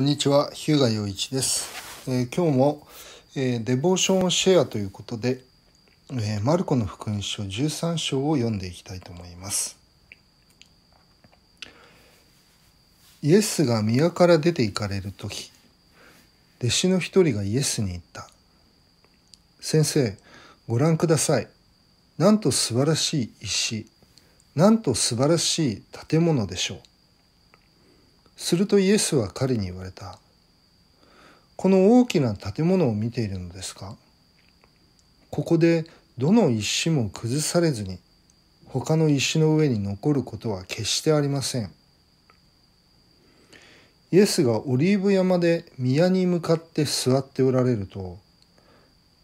こんにちは、日向洋一です、えー、今日も、えー、デボーションシェアということで、えー、マルコの福音書13章を読んでいきたいと思います。イエスが宮から出て行かれる時、弟子の一人がイエスに言った。先生、ご覧ください。なんと素晴らしい石、なんと素晴らしい建物でしょう。するとイエスは彼に言われた。この大きな建物を見ているのですかここでどの石も崩されずに他の石の上に残ることは決してありません。イエスがオリーブ山で宮に向かって座っておられると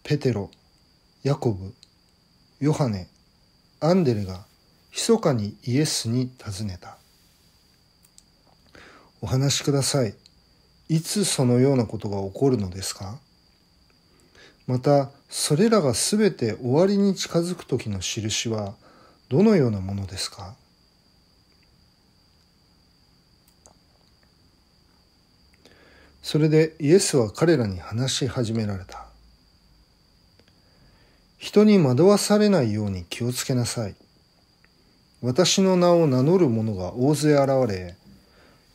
ペテロヤコブヨハネアンデレが密かにイエスに尋ねた。お話しください。いつそのようなことが起こるのですかまた、それらが全て終わりに近づく時の印はどのようなものですかそれでイエスは彼らに話し始められた。人に惑わされないように気をつけなさい。私の名を名乗る者が大勢現れ、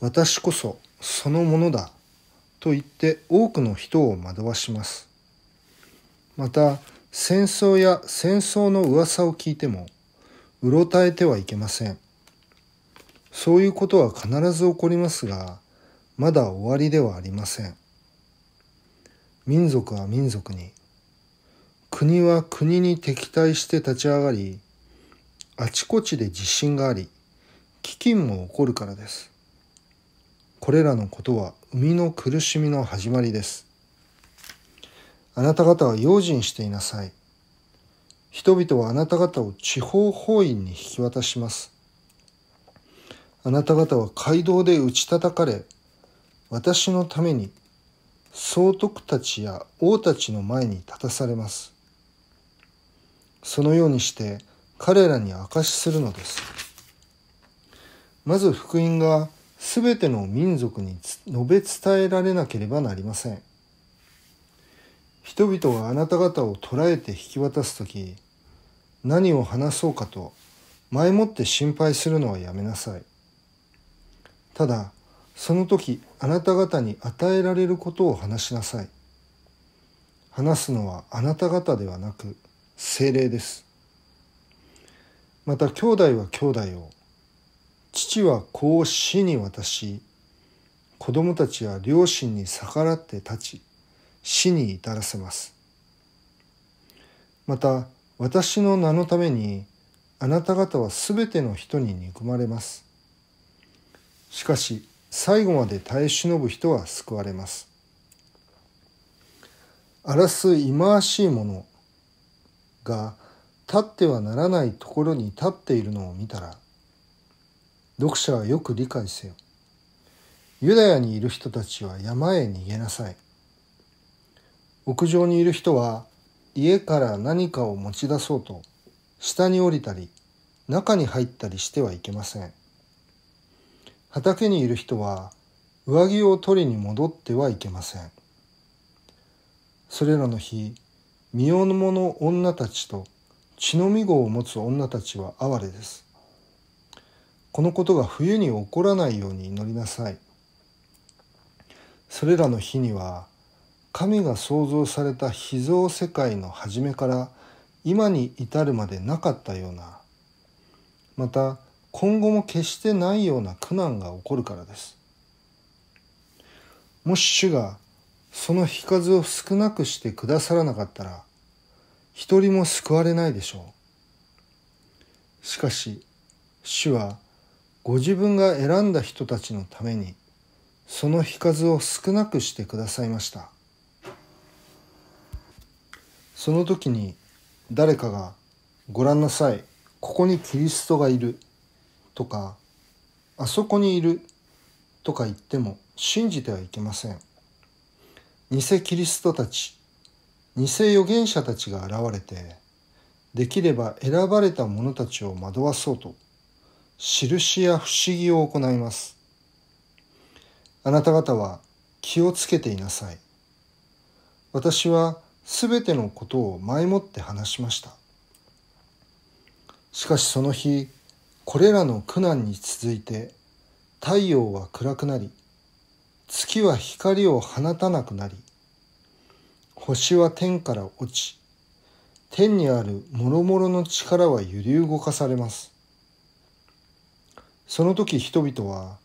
私こそそのものだと言って多くの人を惑わします。また戦争や戦争の噂を聞いてもうろたえてはいけません。そういうことは必ず起こりますが、まだ終わりではありません。民族は民族に、国は国に敵対して立ち上がり、あちこちで地震があり、飢饉も起こるからです。これらのことは生みの苦しみの始まりですあなた方は用心していなさい人々はあなた方を地方法院に引き渡しますあなた方は街道で打ち叩かれ私のために総督たちや王たちの前に立たされますそのようにして彼らに証しするのですまず福音が全ての民族に述べ伝えられなければなりません人々があなた方を捕らえて引き渡す時何を話そうかと前もって心配するのはやめなさいただその時あなた方に与えられることを話しなさい話すのはあなた方ではなく精霊ですまた兄弟は兄弟を父は子を死に渡し子供たちは両親に逆らって立ち死に至らせますまた私の名のためにあなた方は全ての人に憎まれますしかし最後まで耐え忍ぶ人は救われます荒らす忌まわしいものが立ってはならないところに立っているのを見たら読者はよく理解せよ。ユダヤにいる人たちは山へ逃げなさい。屋上にいる人は家から何かを持ち出そうと下に降りたり中に入ったりしてはいけません。畑にいる人は上着を取りに戻ってはいけません。それらの日、身をの者女たちと血のみ子を持つ女たちは哀れです。このことが冬に起こらないように祈りなさい。それらの日には神が創造された秘蔵世界の初めから今に至るまでなかったようなまた今後も決してないような苦難が起こるからです。もし主がその日数を少なくしてくださらなかったら一人も救われないでしょう。しかし主はご自分が選んだ人たちのためにその日数を少なくしてくださいましたその時に誰かが「ご覧なさいここにキリストがいる」とか「あそこにいる」とか言っても信じてはいけません偽キリストたち偽預言者たちが現れてできれば選ばれた者たちを惑わそうと印や不思議を行います。あなた方は気をつけていなさい。私はすべてのことを前もって話しました。しかしその日、これらの苦難に続いて、太陽は暗くなり、月は光を放たなくなり、星は天から落ち、天にある諸々の力は揺り動かされます。その時人々は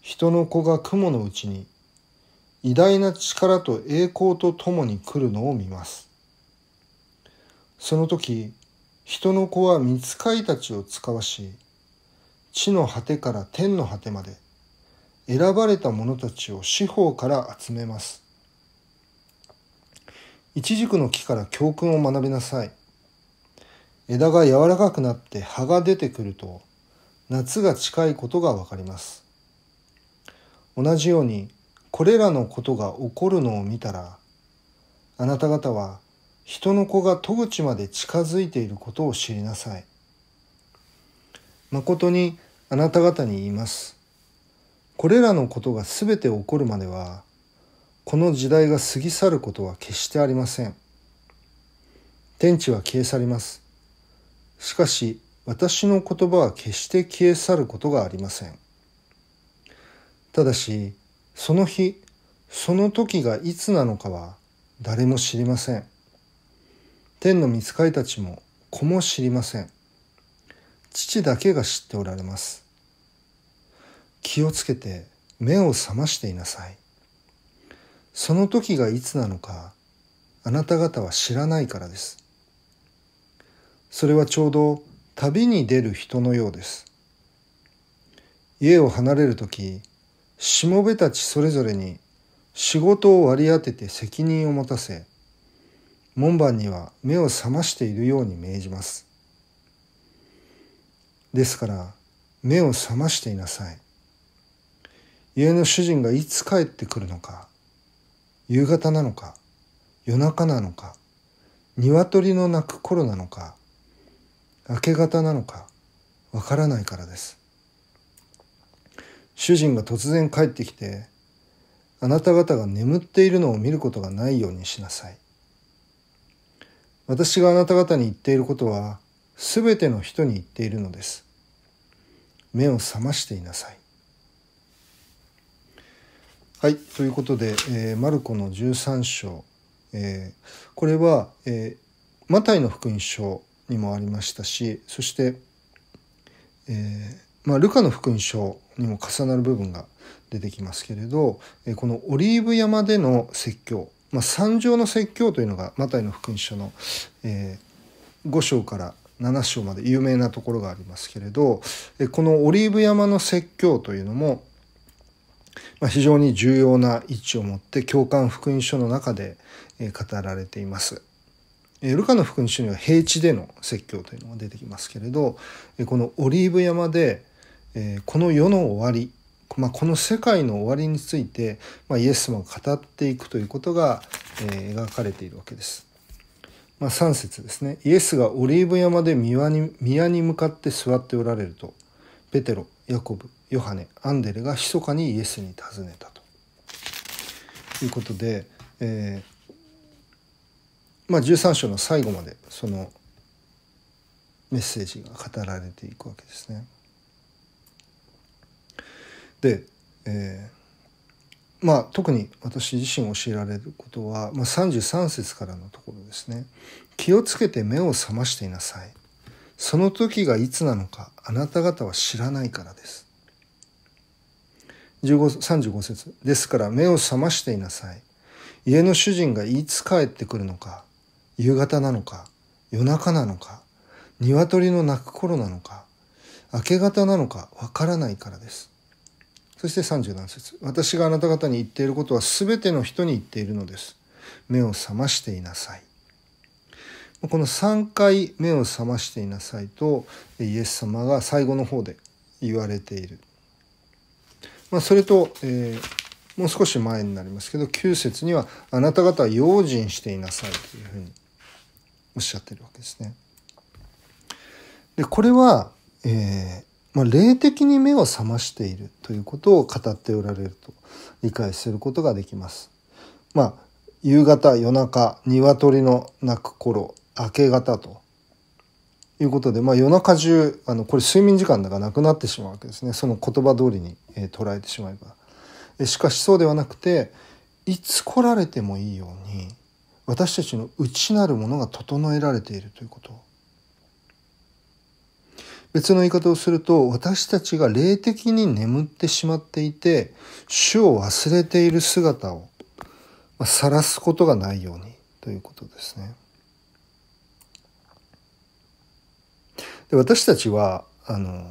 人の子が雲のうちに偉大な力と栄光とともに来るのを見ます。その時人の子は見つかいたちを使わし地の果てから天の果てまで選ばれた者たちを四方から集めます。一軸の木から教訓を学びなさい。枝が柔らかくなって葉が出てくると夏が近いことがわかります同じようにこれらのことが起こるのを見たらあなた方は人の子が戸口まで近づいていることを知りなさい誠にあなた方に言いますこれらのことがすべて起こるまではこの時代が過ぎ去ることは決してありません天地は消え去りますしかし私の言葉は決して消え去ることがありません。ただし、その日、その時がいつなのかは誰も知りません。天の御使いたちも子も知りません。父だけが知っておられます。気をつけて目を覚ましていなさい。その時がいつなのか、あなた方は知らないからです。それはちょうど旅に出る人のようです。家を離れる時しもべたちそれぞれに仕事を割り当てて責任を持たせ門番には目を覚ましているように命じます。ですから目を覚ましていなさい。家の主人がいつ帰ってくるのか夕方なのか夜中なのか鶏の鳴く頃なのか明け方なのかわからないからです主人が突然帰ってきてあなた方が眠っているのを見ることがないようにしなさい私があなた方に言っていることは全ての人に言っているのです目を覚ましていなさいはいということで、えー、マルコの13章、えー、これは、えー、マタイの福音書にもありましたしそして、えー、まあ、ルカの福音書にも重なる部分が出てきますけれど、えこのオリーブ山での説教、まあ、三条の説教というのがマタイの福音書の、えー、5章から7章まで有名なところがありますけれど、えこのオリーブ山の説教というのも、まあ、非常に重要な位置を持って共感福音書の中で、え語られています。ルカの福音書には平地での説教というのが出てきますけれどこのオリーブ山でこの世の終わりまこの世界の終わりについて、まイエス様が語っていくということが、え描かれているわけです。まあ、3節ですねイエスがオリーブ山で宮に宮に向かって座っておられるとペテロヤコブヨハネアンデレが密かにイエスに尋ねたということで、えーまあ、13章の最後までそのメッセージが語られていくわけですね。で、えー、まあ、特に私自身教えられることは、まあ、33節からのところですね「気をつけて目を覚ましていなさい」「その時がいつなのかあなた方は知らないからです」35節ですから目を覚ましていなさい」家の主人がいつ帰ってくるのか夕方なのか夜中なのか鶏の鳴く頃なのか明け方なのかわからないからですそして三十何節私があなた方に言っていることは全ての人に言っているのです目を覚ましていなさいこの3回目を覚ましていなさいとイエス様が最後の方で言われている、まあ、それと、えー、もう少し前になりますけど9節にはあなた方は用心していなさいというふうにおっしゃってるわけですね。でこれは、えーまあ、霊的に目を覚ましているということを語っておられると理解することができます。まあ、夕方夜中鶏の鳴く頃明け方ということで、まあ、夜中中あのこれ睡眠時間だがなくなってしまうわけですねその言葉通りに、えー、捉えてしまえば。えしかしそうではなくていつ来られてもいいように私たちの内なるものが整えられているということ別の言い方をすると私たちが霊的に眠ってしまっていて主を忘れている姿を晒すことがないようにということですね。で私たちはあの、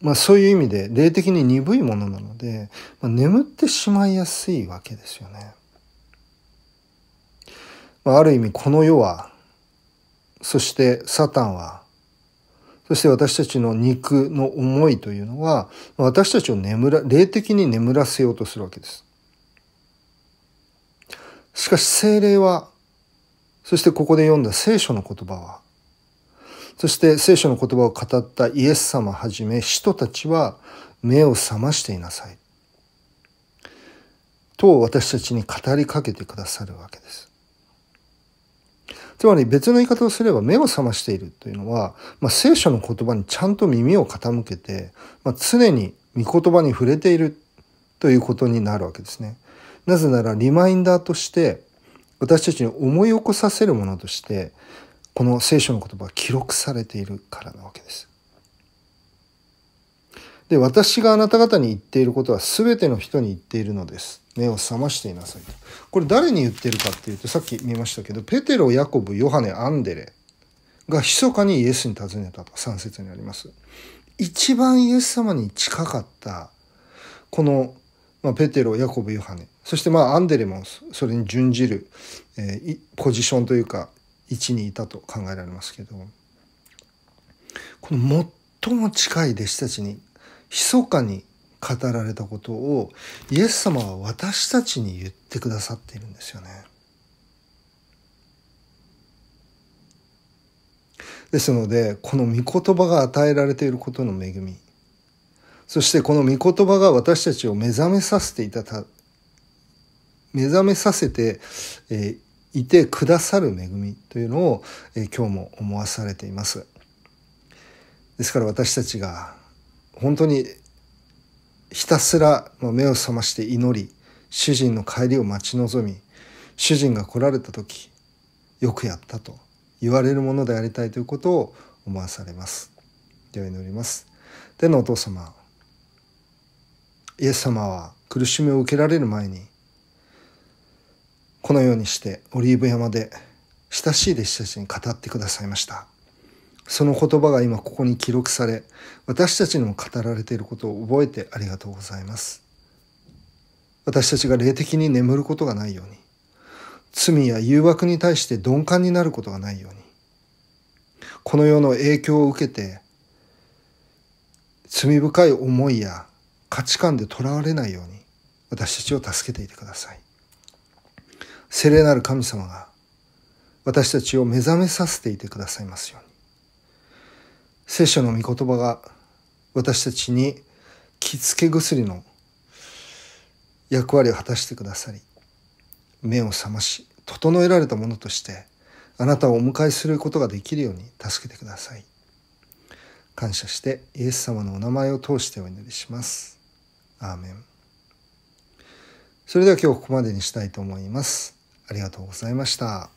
まあ、そういう意味で霊的に鈍いものなので、まあ、眠ってしまいやすいわけですよね。ある意味この世はそしてサタンはそして私たちの肉の思いというのは私たちを眠ら霊的に眠らせようとするわけです。しかし精霊はそしてここで読んだ聖書の言葉はそして聖書の言葉を語ったイエス様はじめ使徒たちは目を覚ましていなさいと私たちに語りかけてくださるわけです。つまり別の言い方をすれば目を覚ましているというのは、まあ、聖書の言葉にちゃんと耳を傾けて、まあ、常に御言葉に触れているということになるわけですね。なぜならリマインダーとして私たちに思い起こさせるものとしてこの聖書の言葉は記録されているからなわけです。で私があなた方に言っていることは全ての人に言っているのです。目を覚ましていなさいと。これ誰に言ってるかっていうと、さっき見ましたけど、ペテロ、ヤコブ、ヨハネ、アンデレが密かにイエスに尋ねたと3節にあります。一番イエス様に近かった、この、まあ、ペテロ、ヤコブ、ヨハネ、そしてまあアンデレもそれに準じる、えー、ポジションというか、位置にいたと考えられますけど、この最も近い弟子たちに、密かに語られたことをイエス様は私たちに言ってくださっているんですよね。ですのでこの御言葉が与えられていることの恵みそしてこの御言葉が私たちを目覚めさせていた目覚めさせて、えー、いてくださる恵みというのを、えー、今日も思わされています。ですから私たちが本当にひたすら目を覚まして祈り主人の帰りを待ち望み主人が来られた時よくやったと言われるものでありたいということを思わされます。では祈ります。でのお父様イエス様は苦しみを受けられる前にこのようにしてオリーブ山で親しい弟子たちに語ってくださいました。その言葉が今ここに記録され、私たちにも語られていることを覚えてありがとうございます。私たちが霊的に眠ることがないように、罪や誘惑に対して鈍感になることがないように、この世の影響を受けて、罪深い思いや価値観でとらわれないように、私たちを助けていてください。聖霊なる神様が、私たちを目覚めさせていてくださいますように。聖書の御言葉が私たちに着付け薬の役割を果たしてくださり目を覚まし整えられたものとしてあなたをお迎えすることができるように助けてください感謝してイエス様のお名前を通してお祈りしますアーメンそれでは今日ここまでにしたいと思いますありがとうございました。